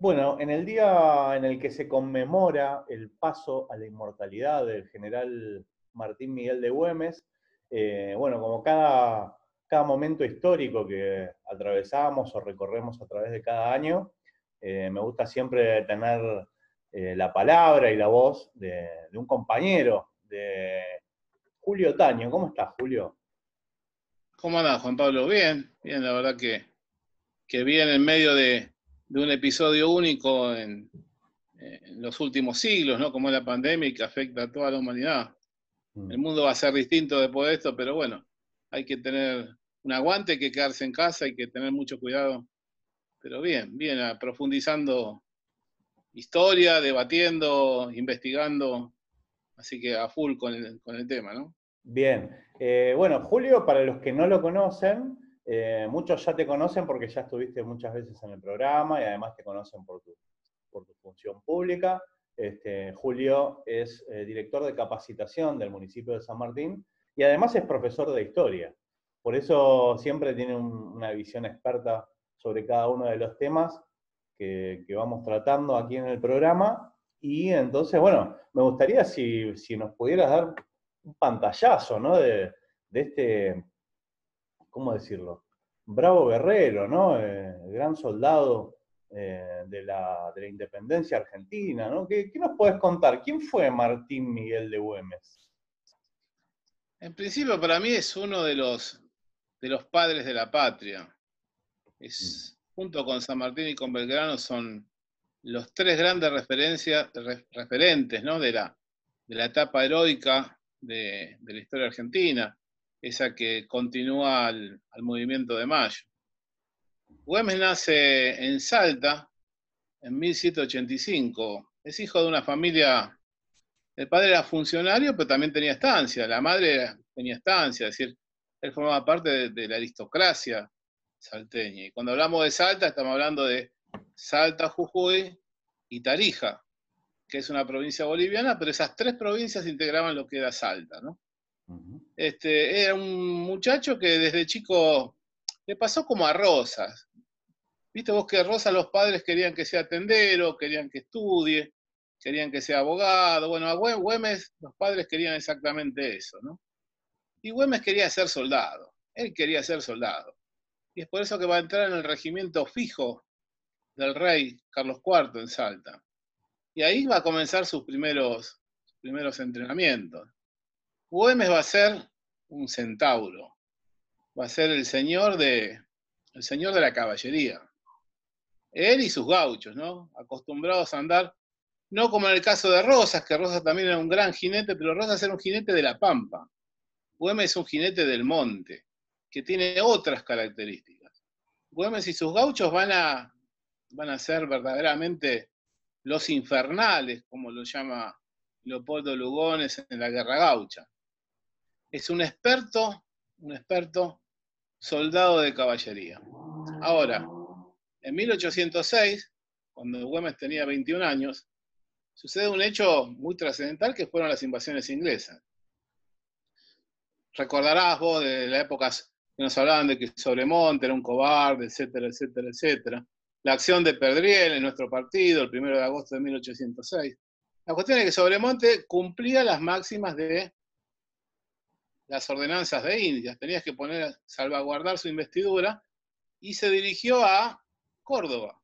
Bueno, en el día en el que se conmemora el paso a la inmortalidad del general Martín Miguel de Güemes, eh, bueno, como cada, cada momento histórico que atravesamos o recorremos a través de cada año, eh, me gusta siempre tener eh, la palabra y la voz de, un compañero, de Julio Taño. ¿Cómo estás, Julio? ¿Cómo andas, Juan Pablo? Bien, bien, la verdad que, que bien en medio de, de un episodio único en, los últimos siglos, ¿no? Como la pandemia que afecta a toda la humanidad. Mm. El mundo va a ser distinto después de esto, pero bueno, hay que tener un aguante, hay que quedarse en casa, hay que tener mucho cuidado. Pero bien, bien, ah, profundizando historia, debatiendo, investigando, así que a full con el, tema, ¿no? Bien, eh, bueno, Julio, para los que no lo conocen, eh, muchos ya te conocen porque ya estuviste muchas veces en el programa y además te conocen por tu, por tu función pública. Este, Julio es eh, director de capacitación del municipio de San Martín y además es profesor de historia. Por eso siempre tiene una visión experta sobre cada uno de los temas que, que, vamos tratando aquí en el programa. Y entonces, bueno, me gustaría si, si nos pudieras dar un pantallazo ¿no? de, de este ¿cómo decirlo? Bravo guerrero, ¿no? Eh, gran soldado eh, de, la, independencia argentina, ¿no? ¿Qué, nos puedes contar? ¿Quién fue Martín Miguel de Güemes? En principio, para mí es uno de los, de los padres de la patria. Es, mm. Junto con San Martín y con Belgrano son los tres grandes referentes ¿no? de, la, de la etapa heroica de, de la historia argentina esa que continúa al, movimiento de Mayo. Güemes nace en Salta en 1785. Es hijo de una familia, el padre era funcionario, pero también tenía estancia, la madre tenía estancia, es decir, él formaba parte de la aristocracia salteña. Y cuando hablamos de Salta, estamos hablando de Salta, Jujuy y Tarija, que es una provincia boliviana, pero esas tres provincias integraban lo que era Salta, ¿no? este, era un muchacho que desde chico le pasó como a Rosas. Viste vos que a Rosas los padres querían que sea tendero, querían que estudie, querían que sea abogado. Bueno, a Güemes los padres querían exactamente eso, ¿no? Y Güemes quería ser soldado, él quería ser soldado. Y es por eso que va a entrar en el regimiento fijo del rey Carlos IV en Salta. Y ahí va a comenzar sus primeros, sus primeros entrenamientos. Güemes va a ser un centauro, va a ser el señor de, la caballería. Él y sus gauchos, ¿no? Acostumbrados a andar, no como en el caso de Rosas, que Rosas también era un gran jinete, pero Rosas era un jinete de la pampa. Güemes es un jinete del monte, que tiene otras características. Güemes y sus gauchos van a, van a ser verdaderamente los infernales, como lo llama Leopoldo Lugones en la Guerra Gaucha es un experto, un experto soldado de caballería. Ahora, en 1806, cuando Güemes tenía 21 años, sucede un hecho muy trascendental que fueron las invasiones inglesas. Recordarás vos de las épocas que nos hablaban de que Sobremonte era un cobarde, etcétera, etcétera, etcétera. La acción de Perdriel en nuestro partido, el 1 de agosto de 1806. La cuestión es que Sobremonte cumplía las máximas de las ordenanzas de Indias, tenías que poner, salvaguardar su investidura, y se dirigió a Córdoba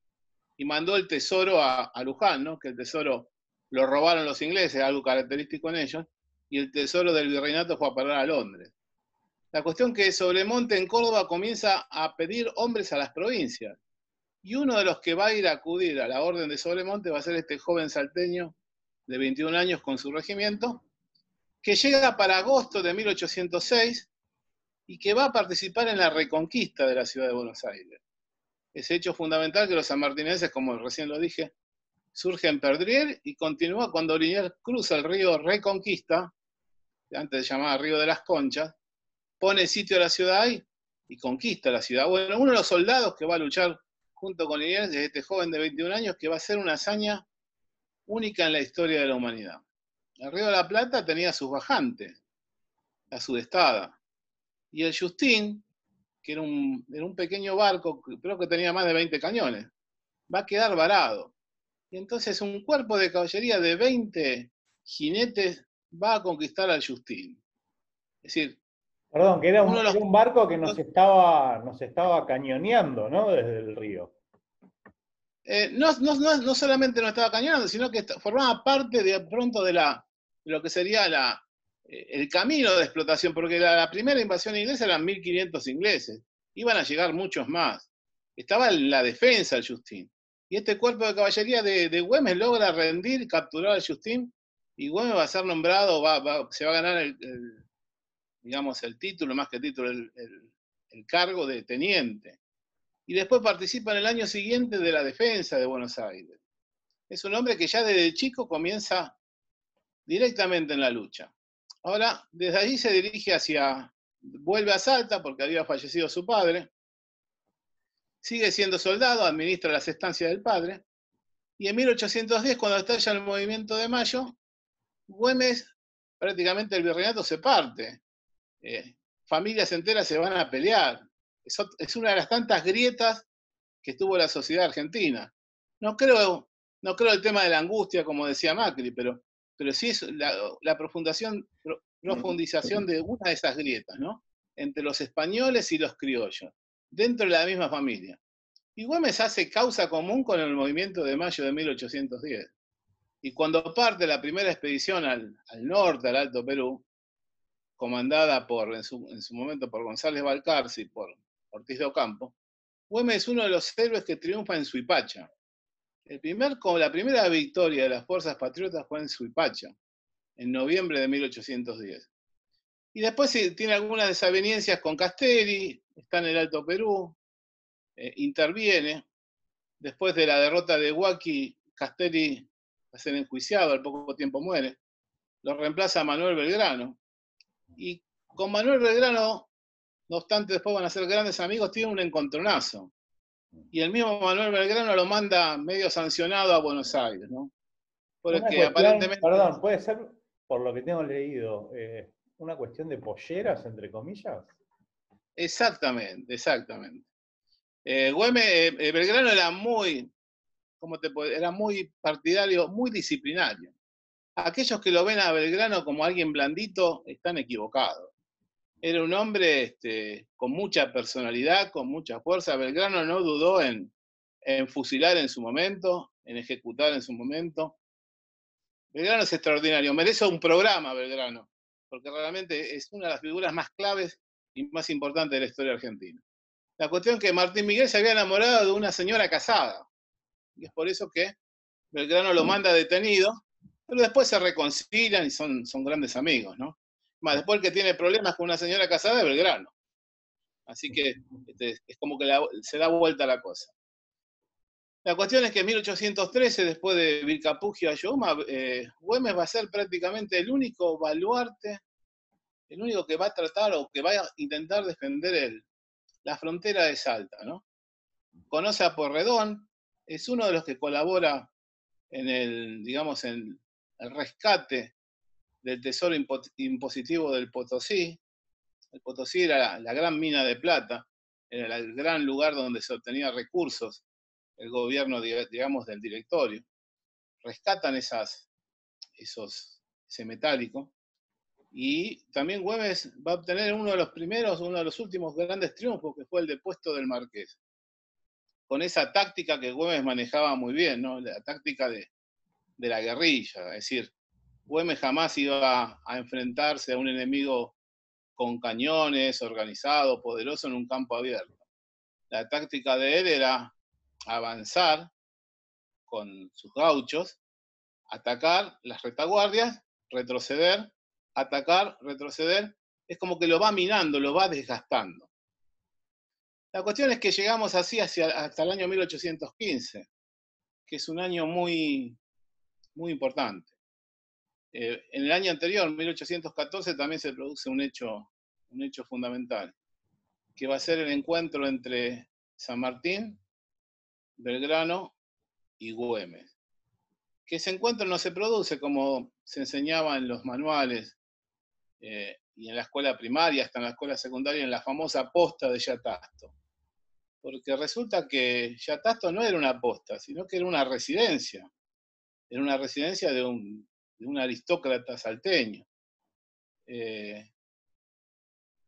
y mandó el tesoro a, Luján, que el tesoro lo robaron los ingleses, algo característico en ellos, y el tesoro del virreinato fue a parar a Londres. La cuestión que Sobremonte en Córdoba comienza a pedir hombres a las provincias. Y uno de los que va a ir a acudir a la orden de Sobremonte va a ser este joven salteño de 21 años con su regimiento, que llega para agosto de 1806 y que va a participar en la reconquista de la ciudad de Buenos Aires. Es hecho fundamental que los sanmartinenses, como recién lo dije, surgen en Perdriel y continúa cuando Liniers cruza el río Reconquista, antes llamado llamaba Río de las Conchas, pone sitio a la ciudad ahí y conquista la ciudad. Bueno, uno de los soldados que va a luchar junto con Liniers es este joven de 21 años que va a ser una hazaña única en la historia de la humanidad. El Río de la Plata tenía sus bajantes, a su estada. Y el Justín, que era un, pequeño barco, creo que tenía más de 20 cañones, va a quedar varado. Y entonces un cuerpo de caballería de 20 jinetes va a conquistar al Justín. Es decir... Perdón, que era un, un barco que nos estaba, nos estaba cañoneando, ¿no? Desde el río. Eh, no, no, no, solamente no estaba cañonando, sino que formaba parte de pronto de, la, lo que sería eh, el camino de explotación, porque la, primera invasión inglesa eran 1.500 ingleses, iban a llegar muchos más. Estaba en la defensa el Justín. Y este cuerpo de caballería de, de Güemes logra rendir, capturar al Justín, y Güemes va a ser nombrado, va, se va a ganar el, digamos, el título, más que el título, el cargo de teniente y después participa en el año siguiente de la defensa de Buenos Aires. Es un hombre que ya desde chico comienza directamente en la lucha. Ahora, desde allí se dirige hacia, vuelve a Salta porque había fallecido su padre, sigue siendo soldado, administra las estancias del padre, y en 1810, cuando estalla el movimiento de Mayo, Güemes, prácticamente el virreinato se parte, eh, familias enteras se van a pelear, es una de las tantas grietas que estuvo la sociedad argentina. No creo, no creo el tema de la angustia, como decía Macri, pero, pero sí es la, profundización, de una de esas grietas, ¿no? Entre los españoles y los criollos, dentro de la misma familia. Y Gómez hace causa común con el movimiento de mayo de 1810. Y cuando parte la primera expedición al, norte, al Alto Perú, comandada por, en su, momento por González Balcarce por Ortiz de Ocampo, Güemes es uno de los héroes que triunfa en Suipacha. la primera victoria de las fuerzas patriotas fue en Suipacha, en noviembre de 1810. Y después tiene algunas desavenencias con Castelli, está en el Alto Perú, eh, interviene. Después de la derrota de Huaki, Castelli va a ser enjuiciado, al poco tiempo muere. Lo reemplaza Manuel Belgrano. Y con Manuel Belgrano no obstante, después van a ser grandes amigos, tienen un encontronazo. Y el mismo Manuel Belgrano lo manda medio sancionado a Buenos Aires, ¿no? Porque aparentemente. Perdón, puede ser, por lo que tengo leído, eh, una cuestión de polleras, entre comillas. Exactamente, exactamente. Eh, eh Belgrano era muy, ¿cómo te era muy partidario, muy disciplinario. Aquellos que lo ven a Belgrano como alguien blandito están equivocados era un hombre este, con mucha personalidad, con mucha fuerza. Belgrano no dudó en, en fusilar en su momento, en ejecutar en su momento. Belgrano es extraordinario, merece un programa Belgrano, porque realmente es una de las figuras más claves y más importantes de la historia argentina. La cuestión es que Martín Miguel se había enamorado de una señora casada, y es por eso que Belgrano lo mm. manda detenido, pero después se reconcilian y son, son grandes amigos, ¿no? después el que tiene problemas con una señora casada es Belgrano. Así que este, es como que se da vuelta la cosa. La cuestión es que en 1813, después de Vilcapugio a Yuma, eh, Güemes va a ser prácticamente el único baluarte, el único que va a tratar o que va a intentar defender la frontera de Salta. ¿no? Conoce a Porredón, es uno de los que colabora en el, digamos, en el rescate del tesoro impositivo del Potosí. El Potosí era la, gran mina de plata, era el gran lugar donde se obtenían recursos el gobierno, digamos, del directorio. Rescatan esos, ese metálico. Y también Güemes va a obtener uno de los primeros, uno de los últimos grandes triunfos, que fue el depuesto del Marqués. Con esa táctica que Güemes manejaba muy bien, La táctica de, de la guerrilla, es decir, Güemes jamás iba a enfrentarse a un enemigo con cañones, organizado, poderoso en un campo abierto. La táctica de él era avanzar con sus gauchos, atacar las retaguardias, retroceder, atacar, retroceder. Es como que lo va minando, lo va desgastando. La cuestión es que llegamos así hasta el año 1815, que es un año muy, muy importante. Eh, en el año anterior, 1814, también se produce un hecho, un hecho fundamental, que va a ser el encuentro entre San Martín, Belgrano y Güemes. Que ese encuentro no se produce como se enseñaba en los manuales eh, y en la escuela primaria, hasta en la escuela secundaria, en la famosa posta de Yatasto. Porque resulta que Yatasto no era una posta, sino que era una residencia. Era una residencia de un, de un aristócrata salteño. Eh,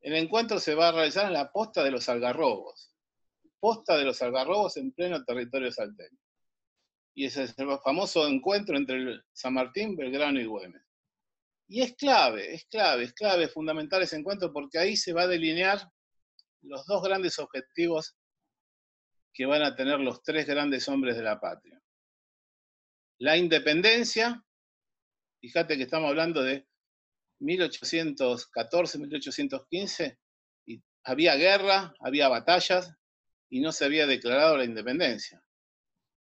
el encuentro se va a realizar en la posta de los algarrobos, posta de los algarrobos en pleno territorio salteño. Y ese es el famoso encuentro entre San Martín, Belgrano y Güemes. Y es clave, es clave, es clave, es fundamental ese encuentro porque ahí se va a delinear los dos grandes objetivos que van a tener los tres grandes hombres de la patria. La independencia, Fíjate que estamos hablando de 1814, 1815, y había guerra, había batallas y no se había declarado la independencia.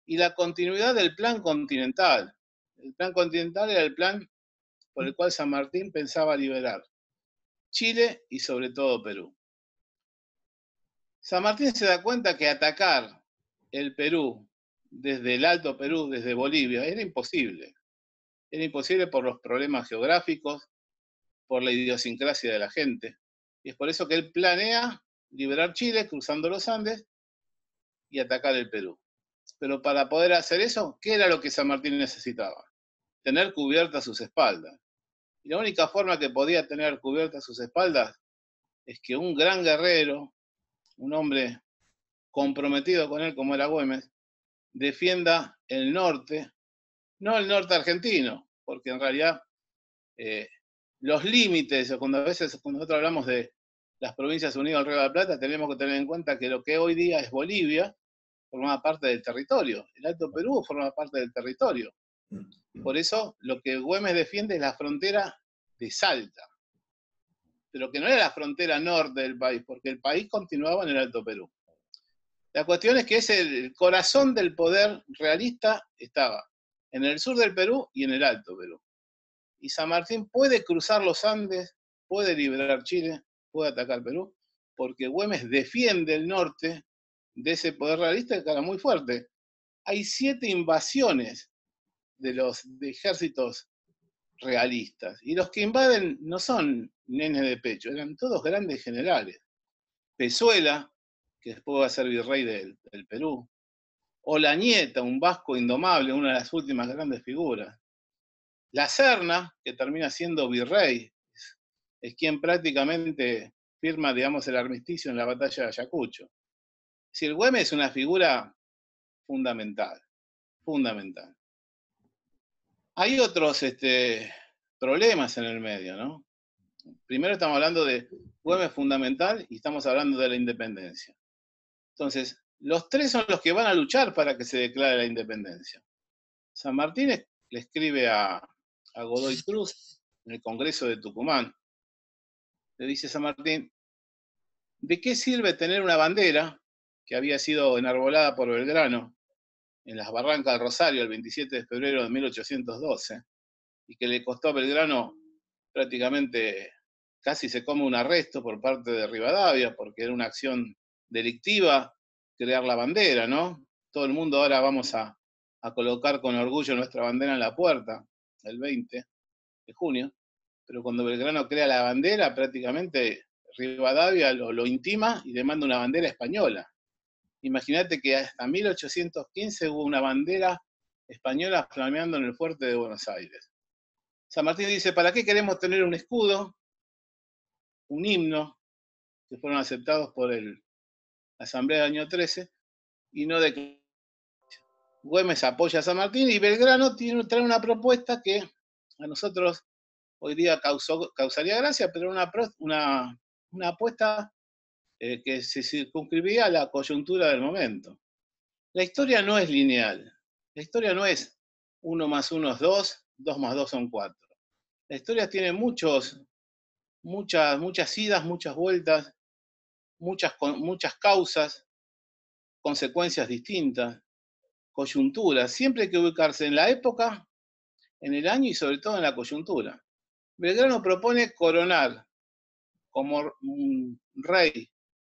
Y la continuidad del plan continental. El plan continental era el plan por el cual San Martín pensaba liberar Chile y sobre todo Perú. San Martín se da cuenta que atacar el Perú desde el Alto Perú, desde Bolivia, era imposible imposible por los problemas geográficos, por la idiosincrasia de la gente. Y es por eso que él planea liberar Chile cruzando los Andes y atacar el Perú. Pero para poder hacer eso, ¿qué era lo que San Martín necesitaba? Tener cubiertas sus espaldas. Y la única forma que podía tener cubiertas sus espaldas es que un gran guerrero, un hombre comprometido con él como era Güemes, defienda el norte, no el norte argentino, porque en realidad eh, los límites, cuando a veces nosotros hablamos de las provincias unidas al Río de la Plata, tenemos que tener en cuenta que lo que hoy día es Bolivia forma parte del territorio, el Alto Perú forma parte del territorio. Mm. Por eso lo que Güemes defiende es la frontera de Salta, pero que no era la frontera norte del país, porque el país continuaba en el Alto Perú. La cuestión es que es el corazón del poder realista estaba en el sur del Perú y en el Alto Perú. Y San Martín puede cruzar los Andes, puede liberar Chile, puede atacar Perú, porque Güemes defiende el norte de ese poder realista que era muy fuerte. Hay siete invasiones de los ejércitos realistas. Y los que invaden no son nenes de pecho, eran todos grandes generales. Pezuela, que después va a ser virrey del Perú, o la nieta, un vasco indomable, una de las últimas grandes figuras. La Serna, que termina siendo virrey, es quien prácticamente firma, digamos, el armisticio en la batalla de Ayacucho. el Güemes es una figura fundamental, fundamental. Hay otros este, problemas en el medio, ¿no? Primero estamos hablando de Güemes fundamental y estamos hablando de la independencia. Entonces, los tres son los que van a luchar para que se declare la independencia. San Martín le escribe a, Godoy Cruz en el Congreso de Tucumán. Le dice San Martín, ¿de qué sirve tener una bandera que había sido enarbolada por Belgrano en las barrancas del Rosario el 27 de febrero de 1812 y que le costó a Belgrano prácticamente casi se come un arresto por parte de Rivadavia porque era una acción delictiva crear la bandera, ¿no? Todo el mundo ahora vamos a, colocar con orgullo nuestra bandera en la puerta, el 20 de junio, pero cuando Belgrano crea la bandera, prácticamente Rivadavia lo, lo intima y le manda una bandera española. Imagínate que hasta 1815 hubo una bandera española flameando en el fuerte de Buenos Aires. San Martín dice, ¿para qué queremos tener un escudo, un himno, que fueron aceptados por el asamblea del año 13, y no de Güemes apoya a San Martín y Belgrano tiene, trae una propuesta que a nosotros hoy día causaría gracia, pero una, una, apuesta eh, que se circunscribía a la coyuntura del momento. La historia no es lineal. La historia no es 1 más 1 es 2, 2 más 2 son 4. La historia tiene muchos, muchas, muchas idas, muchas vueltas, muchas, muchas causas, consecuencias distintas, coyunturas. Siempre hay que ubicarse en la época, en el año y sobre todo en la coyuntura. Belgrano propone coronar como un rey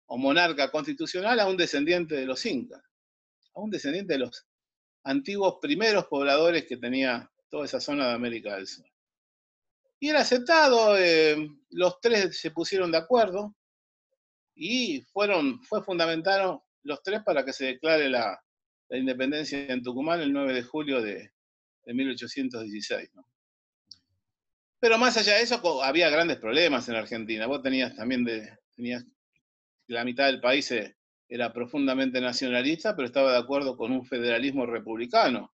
o monarca constitucional a un descendiente de los incas, a un descendiente de los antiguos primeros pobladores que tenía toda esa zona de América del Sur. Y era aceptado, eh, los tres se pusieron de acuerdo, y fueron, fue fundamental los tres para que se declare la, independencia en Tucumán el 9 de julio de, 1816. Pero más allá de eso, había grandes problemas en Argentina. Vos tenías también la mitad del país eh, era profundamente nacionalista, pero estaba de acuerdo con un federalismo republicano,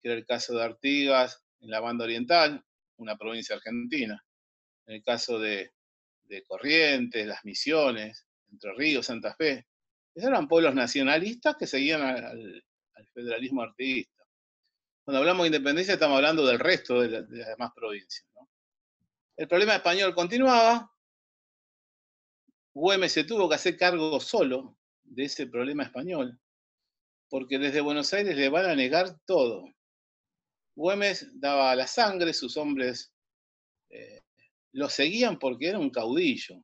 que era el caso de Artigas en la banda oriental, una provincia argentina. En el caso de Corrientes, las Misiones, entre Ríos, Santa Fe. Esos eran pueblos nacionalistas que seguían al, federalismo artiguista. Cuando hablamos de independencia estamos hablando del resto de, las demás provincias. El problema español continuaba. Güemes se tuvo que hacer cargo solo de ese problema español, porque desde Buenos Aires le van a negar todo. Güemes daba la sangre, sus hombres eh, lo seguían porque era un caudillo.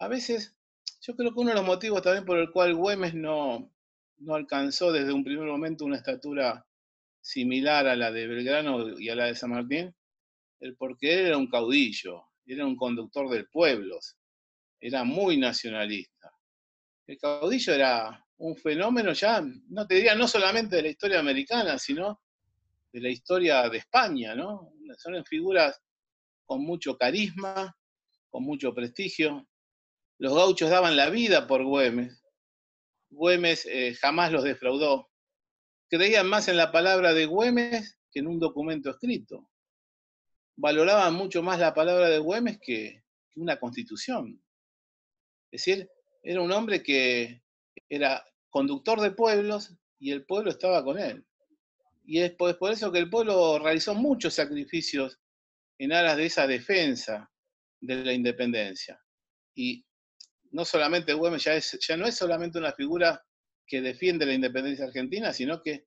A veces yo creo que uno de los motivos también por el cual Güemes no, alcanzó desde un primer momento una estatura similar a la de Belgrano y a la de San Martín, el porque él era un caudillo, era un conductor del pueblo, era muy nacionalista. El caudillo era un fenómeno ya, no te diría, no solamente de la historia americana, sino de la historia de España, ¿no? Son figuras con mucho carisma, con mucho prestigio, los gauchos daban la vida por Güemes. Güemes eh, jamás los defraudó. Creían más en la palabra de Güemes que en un documento escrito. Valoraban mucho más la palabra de Güemes que, que una constitución. Es decir, era un hombre que era conductor de pueblos y el pueblo estaba con él. Y es por, eso que el pueblo realizó muchos sacrificios en aras de esa defensa de la independencia. Y no solamente Güemes ya, es, ya no es solamente una figura que defiende la independencia argentina, sino que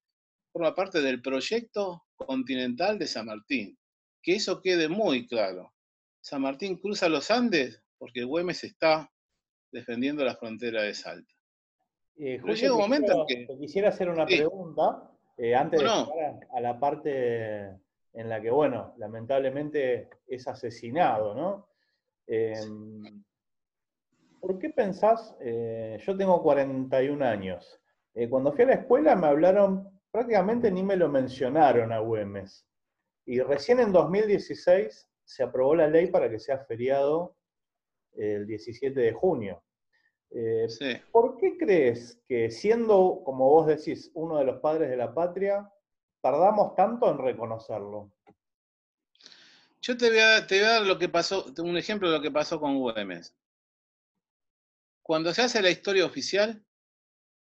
forma parte del proyecto continental de San Martín. Que eso quede muy claro. San Martín cruza los Andes porque Güemes está defendiendo la frontera de Salta. Eh, un momento que... quisiera hacer una pregunta eh, antes de llegar a, la parte en la que, bueno, lamentablemente es asesinado, ¿no? Em, ¿por qué pensás, eh, yo tengo 41 años, eh, cuando fui a la escuela me hablaron, prácticamente ni me lo mencionaron a Güemes, y recién en 2016 se aprobó la ley para que sea feriado el 17 de junio. Eh, ¿Por qué crees que siendo, como vos decís, uno de los padres de la patria, tardamos tanto en reconocerlo? Yo te voy a, te voy a dar lo que pasó, un ejemplo de lo que pasó con Güemes. Cuando se hace la historia oficial,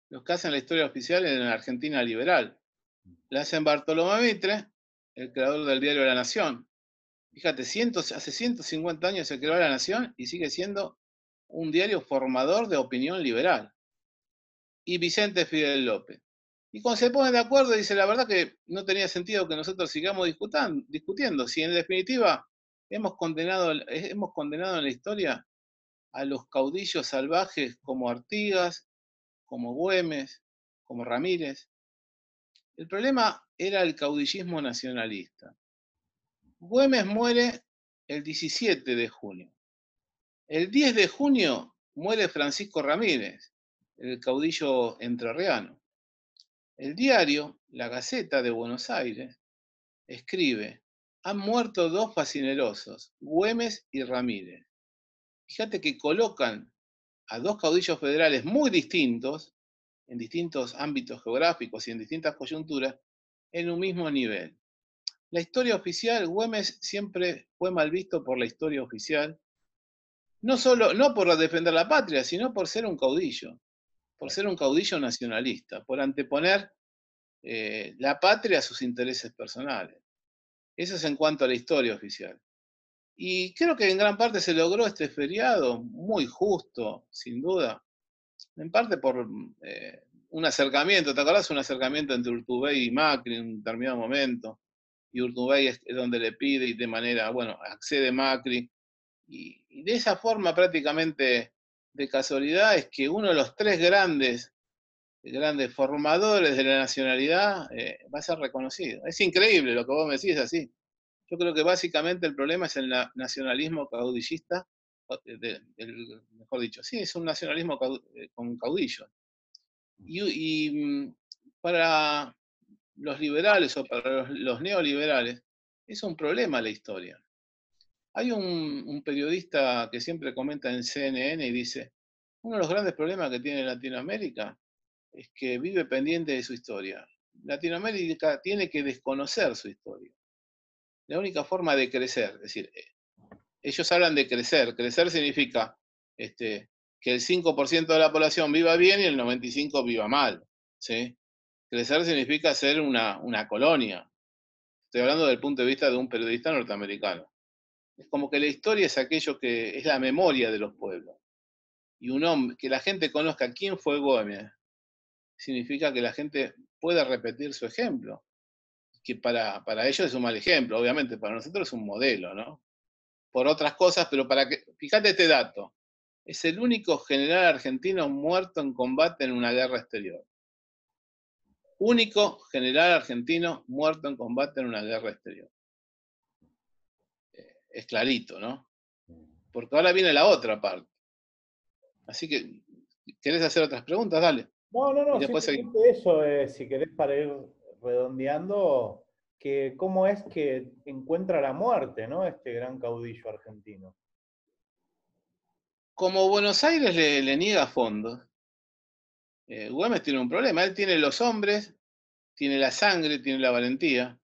los que hacen la historia oficial en la Argentina liberal, la hacen Bartolomé Mitre, el creador del diario La Nación. Fíjate, hace 150 años se creó La Nación y sigue siendo un diario formador de opinión liberal. Y Vicente Fidel López. Y cuando se ponen de acuerdo, dice, la verdad que no tenía sentido que nosotros sigamos discutiendo, si en definitiva hemos condenado, hemos condenado en la historia a los caudillos salvajes como Artigas, como Güemes, como Ramírez. El problema era el caudillismo nacionalista. Güemes muere el 17 de junio. El 10 de junio muere Francisco Ramírez, el caudillo entrerriano. El diario, La Gaceta de Buenos Aires, escribe, han muerto dos facinerosos, Güemes y Ramírez fíjate que colocan a dos caudillos federales muy distintos, en distintos ámbitos geográficos y en distintas coyunturas, en un mismo nivel. La historia oficial, Güemes siempre fue mal visto por la historia oficial, no solo, no por defender la patria, sino por ser un caudillo, por ser un caudillo nacionalista, por anteponer eh, la patria a sus intereses personales. Eso es en cuanto a la historia oficial. Y creo que en gran parte se logró este feriado, muy justo, sin duda. En parte por mm, eh, un acercamiento, ¿te acordás? Un acercamiento entre Urtubey y Macri en un determinado momento. Y Urtubey es, donde le pide y de manera, bueno, accede Macri. Y, de esa forma, prácticamente de casualidad, es que uno de los tres grandes, grandes formadores de la nacionalidad eh, va a ser reconocido. Es increíble lo que vos me decís así. Yo creo que básicamente el problema es el nacionalismo caudillista, eh, mejor dicho, sí, es un nacionalismo eh, con caudillo. Mm. Y, mm, para los liberales o para los, neoliberales es un problema la historia. Hay un periodista que siempre comenta en CNN y dice, uno de los grandes problemas que tiene Latinoamérica es que vive pendiente de su historia. Latinoamérica tiene que desconocer su historia la única forma de crecer, es decir, eh, ellos hablan de crecer, crecer significa este, que el 5% de la población viva bien y el 95% viva mal, Crecer significa ser una, una colonia. Estoy hablando del punto de vista de un periodista norteamericano. Es como que la historia es aquello que es la memoria de los pueblos. Y un hombre, que la gente conozca quién fue Gómez, significa que la gente pueda repetir su ejemplo que para, para, ellos es un mal ejemplo, obviamente, para nosotros es un modelo, ¿no? Por otras cosas, pero para que, fíjate este dato, es el único general argentino muerto en combate en una guerra exterior. Único general argentino muerto en combate en una guerra exterior. Eh, es clarito, ¿no? Porque ahora viene la otra parte. Así que, ¿querés hacer otras preguntas? Dale. No, no, no. eso, eh, si querés para ir redondeando, que cómo es que encuentra la muerte, ¿no? Este gran caudillo argentino. Como Buenos Aires le, niega fondos, eh, Güemes tiene un problema. Él tiene los hombres, tiene la sangre, tiene la valentía,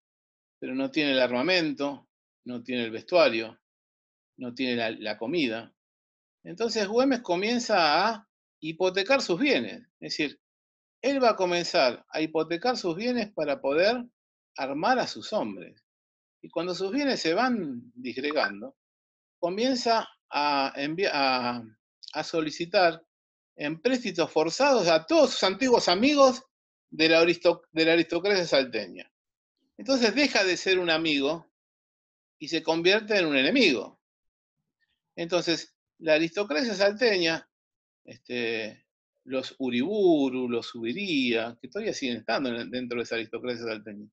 pero no tiene el armamento, no tiene el vestuario, no tiene la, la comida. Entonces Güemes comienza a hipotecar sus bienes. Es decir, él va a comenzar a hipotecar sus bienes para poder armar a sus hombres. Y cuando sus bienes se van disgregando, comienza a, a, a solicitar empréstitos forzados a todos sus antiguos amigos de la, de la aristocracia salteña. Entonces deja de ser un amigo y se convierte en un enemigo. Entonces, la aristocracia salteña, este, los Uriburu, los Subiría, que todavía siguen estando dentro de esa aristocracia salteña,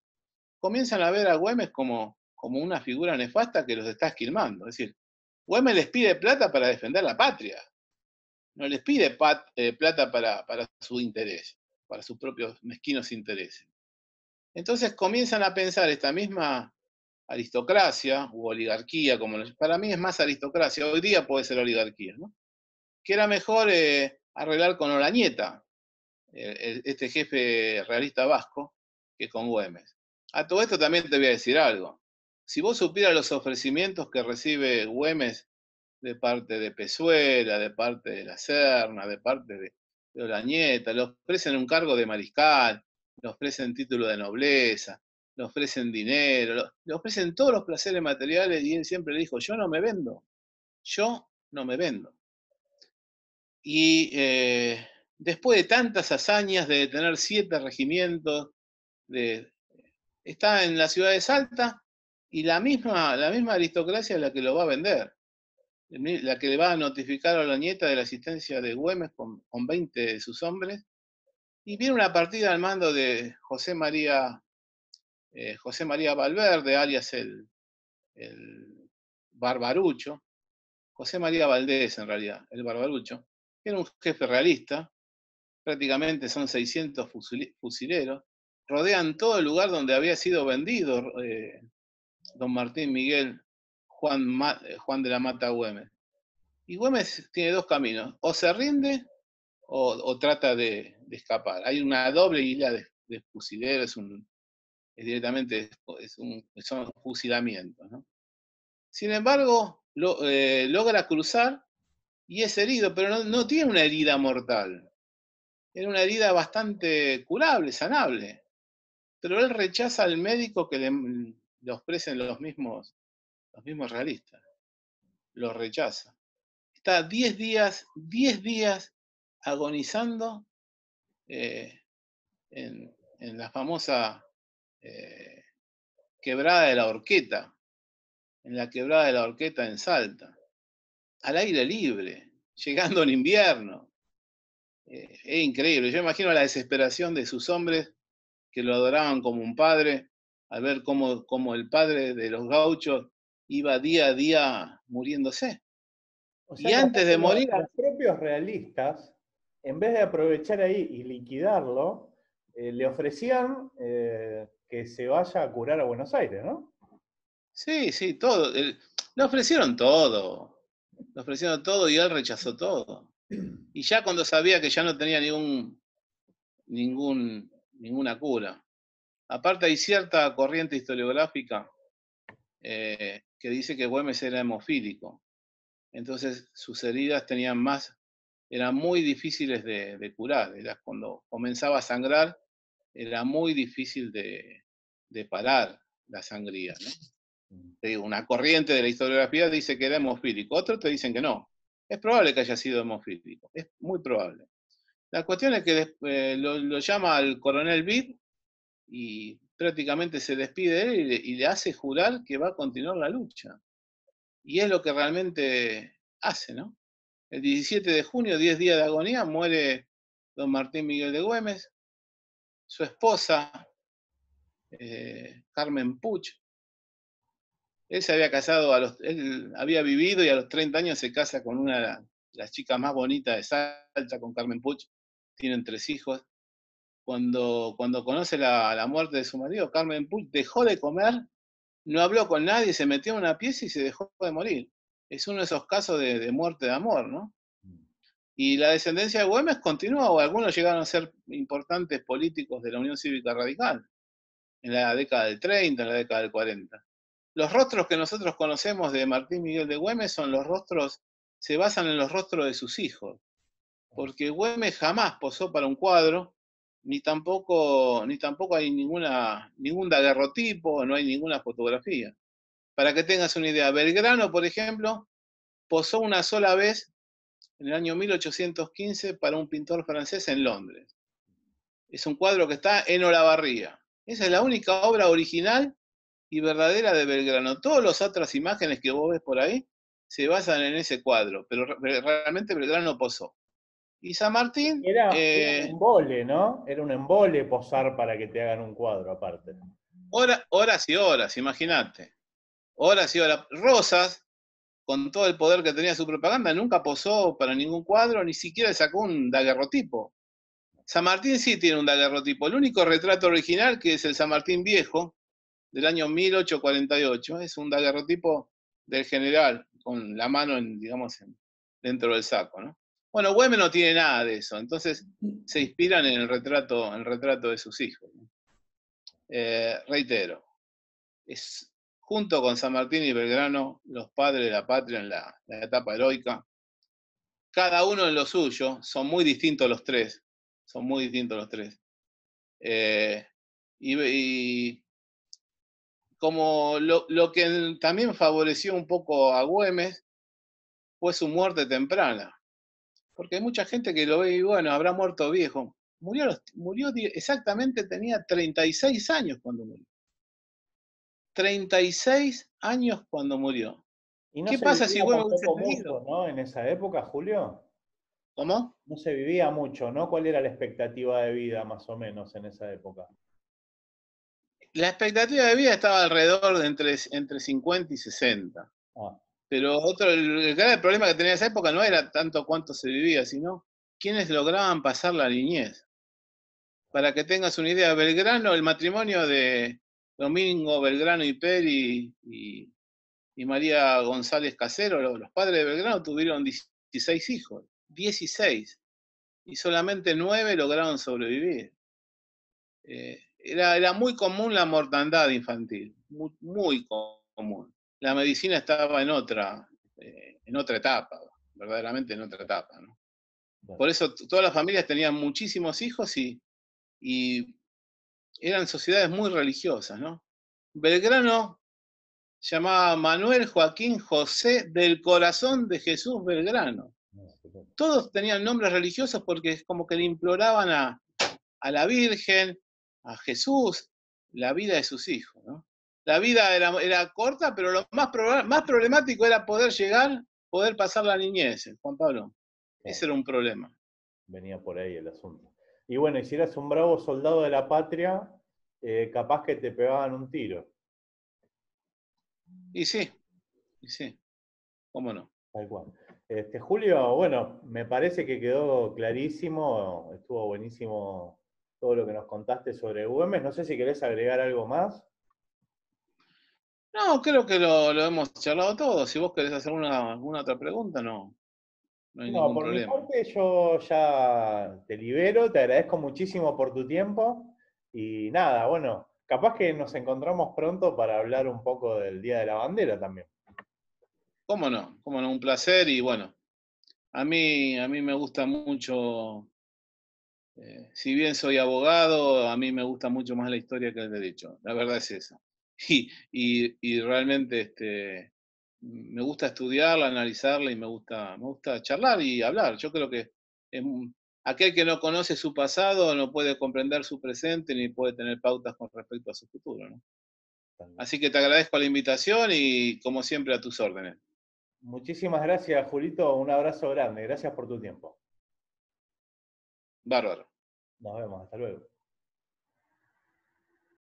comienzan a ver a Güemes como, como una figura nefasta que los está esquilmando. Es decir, Güemes les pide plata para defender la patria, no les pide eh, plata para, su interés, para sus propios mezquinos intereses. Entonces comienzan a pensar esta misma aristocracia u oligarquía, como para mí es más aristocracia, hoy día puede ser oligarquía, ¿no? que era mejor eh, arreglar con Olañeta, eh, e, este jefe realista vasco, que con Güemes. A todo esto también te voy a decir algo. Si vos supieras los ofrecimientos que recibe Güemes de parte de Pezuela, de parte de la Serna, de parte de, de Olañeta, le ofrecen un cargo de mariscal, le ofrecen título de nobleza, le ofrecen dinero, le ofrecen todos los placeres materiales y él siempre le dijo, yo no me vendo, yo no me vendo. Y eh, después de tantas hazañas de tener siete regimientos, está en la ciudad de Salta y la misma, la misma aristocracia es la que lo va a vender, la que le va a notificar a la nieta de la asistencia de Güemes con, 20 de sus hombres. Y viene una partida al mando de José María, eh, José María Valverde, alias el, el Barbarucho, José María Valdés en realidad, el Barbarucho, era un jefe realista, prácticamente son 600 fusileros, rodean todo el lugar donde había sido vendido eh, don Martín Miguel Juan, eh, Juan de la Mata Güemes. Y Güemes tiene dos caminos, o se rinde o, trata de, escapar. Hay una doble isla de, fusileros, es, directamente es un, fusilamiento. Sin embargo, eh, logra cruzar y es herido, pero no, tiene una herida mortal. Era una herida bastante curable, sanable. Pero él rechaza al médico que le, ofrecen los mismos, los mismos realistas. Lo rechaza. Está 10 días, 10 días agonizando eh, en, la famosa eh, quebrada de la horqueta, en la quebrada de la horqueta en Salta al aire libre, llegando al invierno. Eh, es increíble. Yo imagino la desesperación de sus hombres que lo adoraban como un padre, al ver cómo, el padre de los gauchos iba día a día muriéndose. y antes de morir... Los propios realistas, en vez de aprovechar ahí y liquidarlo, eh, le ofrecían eh, que se vaya a curar a Buenos Aires, ¿no? Sí, sí, todo. Le ofrecieron todo. Lo ofrecieron todo y él rechazó todo. Y ya cuando sabía que ya no tenía ningún, ningún, ninguna cura. Aparte hay cierta corriente historiográfica eh, que dice que Güemes era hemofílico. Entonces sus heridas tenían más, eran muy difíciles de, de curar. cuando comenzaba a sangrar, era muy difícil de, de parar la sangría una corriente de la historiografía dice que era hemofílico, otros te dicen que no. Es probable que haya sido hemofílico, es muy probable. La cuestión es que eh, lo, llama al coronel Bid y prácticamente se despide de él y le, hace jurar que va a continuar la lucha. Y es lo que realmente hace, ¿no? El 17 de junio, 10 días de agonía, muere don Martín Miguel de Güemes, su esposa, eh, Carmen Puch, él se había casado, él había vivido y a los 30 años se casa con una de las chicas más bonitas de Salta, con Carmen Puch. Tienen tres hijos. Cuando, cuando conoce la, muerte de su marido, Carmen Puch dejó de comer, no habló con nadie, se metió en una pieza y se dejó de morir. Es uno de esos casos de, de muerte de amor, ¿no? Mm. Y la descendencia de Güemes o algunos llegaron a ser importantes políticos de la Unión Cívica Radical en la década del 30, en la década del 40. Los rostros que nosotros conocemos de Martín Miguel de Güemes son los rostros, se basan en los rostros de sus hijos, porque Güemes jamás posó para un cuadro, ni tampoco, ni tampoco hay ninguna, ningún daguerrotipo, no hay ninguna fotografía. Para que tengas una idea, Belgrano, por ejemplo, posó una sola vez en el año 1815 para un pintor francés en Londres. Es un cuadro que está en Olavarría. Esa es la única obra original y verdadera de Belgrano. Todas las otras imágenes que vos ves por ahí se basan en ese cuadro, pero realmente Belgrano posó. Y San Martín... Era, eh, un embole, ¿no? Era un embole posar para que te hagan un cuadro aparte. horas y horas, imagínate. Horas y horas. Rosas, con todo el poder que tenía su propaganda, nunca posó para ningún cuadro, ni siquiera sacó un daguerrotipo. San Martín sí tiene un daguerrotipo. El único retrato original, que es el San Martín viejo, del año 1848. Es un daguerrotipo del general, con la mano, digamos, dentro del saco, ¿no? Bueno, Güemes no tiene nada de eso, entonces se inspiran en el retrato, el retrato de sus hijos. Eh, reitero, es, junto con San Martín y Belgrano, los padres de la patria en la, etapa heroica, cada uno en lo suyo, son muy distintos los tres, son muy distintos los tres. Eh, y, como lo, que también favoreció un poco a Güemes fue su muerte temprana. Porque hay mucha gente que lo ve y bueno, habrá muerto viejo. Murió, murió exactamente, tenía 36 años cuando murió. 36 años cuando murió. ¿Y ¿Qué pasa si Güemes mucho, ¿no? En esa época, Julio. ¿Cómo? No se vivía mucho, ¿no? ¿Cuál era la expectativa de vida más o menos en esa época? la expectativa de vida estaba alrededor de entre, 50 y 60. Ah. Pero otro, el, gran problema que tenía esa época no era tanto cuánto se vivía, sino quiénes lograban pasar la niñez. Para que tengas una idea, Belgrano, el matrimonio de Domingo Belgrano y Peri y, María González Casero, los padres de Belgrano tuvieron 16 hijos, 16, y solamente 9 lograron sobrevivir. Eh, era, muy común la mortandad infantil, muy, común. La medicina estaba en otra, eh, en otra etapa, verdaderamente en otra etapa. Por eso todas las familias tenían muchísimos hijos y, eran sociedades muy religiosas. Belgrano llamaba Manuel Joaquín José del Corazón de Jesús Belgrano. Todos tenían nombres religiosos porque es como que le imploraban a, a la Virgen, a Jesús la vida de sus hijos. La vida era, corta, pero lo más, más problemático era poder llegar, poder pasar la niñez, Juan Pablo. Ese era un problema. Venía por ahí el asunto. Y bueno, y si eras un bravo soldado de la patria, eh, capaz que te pegaban un tiro. Y sí, y sí. ¿Cómo no? Tal cual. Este, Julio, bueno, me parece que quedó clarísimo, estuvo buenísimo todo lo que nos contaste sobre UM. No sé si querés agregar algo más. No, creo que lo, hemos charlado todo. Si vos querés hacer alguna otra pregunta, no. No, por mi parte yo ya te libero, te agradezco muchísimo por tu tiempo y nada, bueno, capaz que nos encontramos pronto para hablar un poco del Día de la Bandera también. Cómo no, cómo no, un placer y bueno, a mí, a mí me gusta mucho eh, si bien soy abogado, a mí me gusta mucho más la historia que el derecho, la verdad es esa. Y, y, realmente este, mm, me gusta estudiarla, analizarla y me gusta, me gusta charlar y hablar. Yo creo que aquel que no conoce su pasado no puede comprender su presente ni puede tener pautas con respecto a su futuro. Así que te agradezco la invitación y como siempre a tus órdenes. Muchísimas gracias, Julito. Un abrazo grande. Gracias por tu tiempo. Bárbaro. Nos vemos, hasta luego.